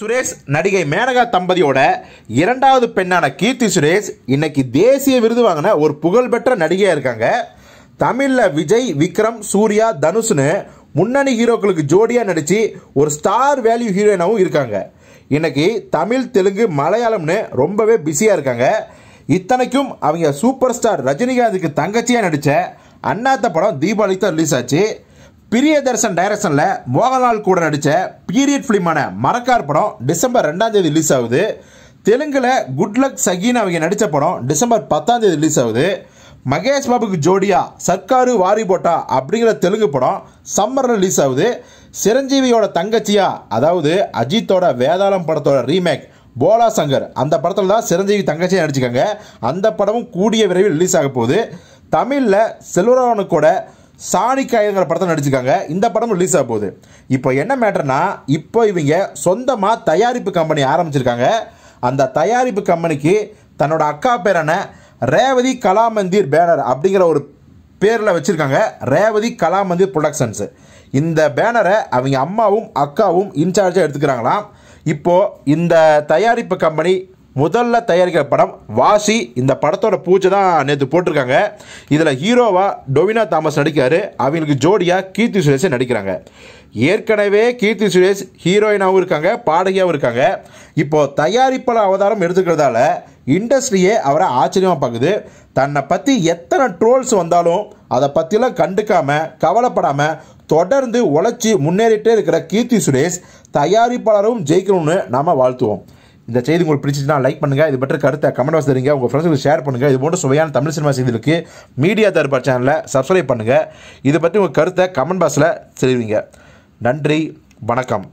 சுரேஷ் நடிகை மேனகா தம்பதியோட இரண்டாவது பெண்ணான கீர்த்தி சுரேஷ் இன்னைக்கு தேசிய விருது வாங்கின ஒரு புகழ்பெற்ற நடிகையாக இருக்காங்க தமிழில் விஜய் விக்ரம் சூர்யா தனுஷ்னு முன்னணி ஹீரோக்களுக்கு ஜோடியாக நடித்து ஒரு ஸ்டார் வேல்யூ ஹீரோயினாகவும் இருக்காங்க இன்னைக்கு தமிழ் தெலுங்கு மலையாளம்னு ரொம்பவே பிஸியாக இருக்காங்க இத்தனைக்கும் அவங்க சூப்பர் ஸ்டார் ரஜினிகாந்துக்கு தங்கச்சியாக நடித்த அண்ணாத்த படம் தீபாவளிக்கு தான் ரிலீஸ் ஆச்சு தர்சன் டைரக்ஷனில் மோகன்லால் கூட நடித்த பீரியட் ஃபிலிமான மரக்கார் படம் டிசம்பர் ரெண்டாம் தேதி ரிலீஸ் ஆகுது தெலுங்கில் குட்லக் சகீன் அவங்க நடித்த படம் டிசம்பர் பத்தாம் தேதி ரிலீஸ் ஆகுது மகேஷ் பாபுக்கு ஜோடியா சர்க்காரு வாரி போட்டா அப்படிங்கிற தெலுங்கு படம் சம்மர் ரிலீஸ் ஆகுது சிரஞ்சீவியோட தங்கச்சியா அதாவது அஜித்தோட வேதாளம் படத்தோட ரீமேக் போலா சங்கர் அந்த படத்தில் தான் சிரஞ்சீவி தங்கச்சியாக நடிச்சுக்காங்க அந்த படமும் கூடிய விரைவில் ரிலீஸ் ஆக போகுது தமிழில் செல்வராவனு கூட சாணிக்காயங்கிற படத்தை நடிச்சிருக்காங்க இந்த படம் ரிலீஸ் ஆக போகுது இப்போ என்ன மேட்டர்னா இப்போ இவங்க சொந்தமாக தயாரிப்பு கம்பெனி ஆரம்பிச்சிருக்காங்க அந்த தயாரிப்பு கம்பெனிக்கு தன்னோட அக்கா பேரான ரேவதி கலாமந்திர் பேனர் அப்படிங்கிற ஒரு பேரில் வச்சுருக்காங்க ரேவதி கலாமந்திர் ப்ரொடக்ஷன்ஸு இந்த பேனரை அவங்க அம்மாவும் அக்காவும் இன்சார்ஜாக எடுத்துக்கிறாங்களாம் இப்போது இந்த தயாரிப்பு கம்பெனி முதல்ல தயாரிக்கிற படம் வாசி இந்த படத்தோட பூஜை தான் நேற்று போட்டிருக்காங்க இதில் ஹீரோவாக டொவினா தாமஸ் நடிக்கிறாரு அவங்களுக்கு ஜோடியாக கீர்த்தி சுரேஷை நடிக்கிறாங்க ஏற்கனவே கீர்த்தி சுரேஷ் ஹீரோயினாகவும் இருக்காங்க பாடகியாகவும் இருக்காங்க இப்போது தயாரிப்பாளர் அவதாரம் எடுத்துக்கிறதால இண்டஸ்ட்ரியே அவரை ஆச்சரியமாக பார்க்குது தன்னை பற்றி எத்தனை ட்ரோல்ஸ் வந்தாலும் அதை பற்றிலாம் கண்டுக்காமல் கவலைப்படாமல் தொடர்ந்து உழைச்சி முன்னேறிட்டே இருக்கிற கீர்த்தி சுரேஷ் தயாரிப்பாளரும் ஜெயிக்கணும்னு நாம் வாழ்த்துவோம் இந்த செய்தி உங்களுக்கு பிடிச்சிச்சுனா லைக் பண்ணுங்கள் இது பற்றி கருத்தை கமெண்ட் வாசி தெரியுங்க உங்கள் ஃப்ரெண்ட்ஸுக்கு ஷேர் பண்ணுங்கள் இது போன்ற சுவையான தமிழ் சினிமா செய்திகளுக்கு மீடியா தரப்பா சேனலை சப்ஸ்கிரைப் பண்ணுங்கள் இதை பற்றி உங்கள் கருத்தை கமெண்ட் பாக்ஸில் தெரிவிங்க நன்றி வணக்கம்